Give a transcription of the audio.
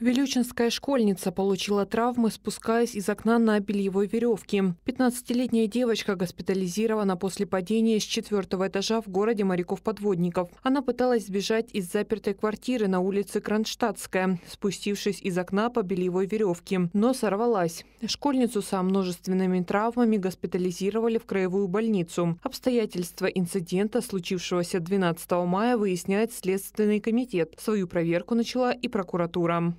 Вилючинская школьница получила травмы, спускаясь из окна на бельевой веревке. 15-летняя девочка госпитализирована после падения с четвертого этажа в городе моряков-подводников. Она пыталась сбежать из запертой квартиры на улице Кронштадтская, спустившись из окна по бельевой веревке, но сорвалась. Школьницу со множественными травмами госпитализировали в краевую больницу. Обстоятельства инцидента, случившегося 12 мая, выясняет Следственный комитет. Свою проверку начала и прокуратура.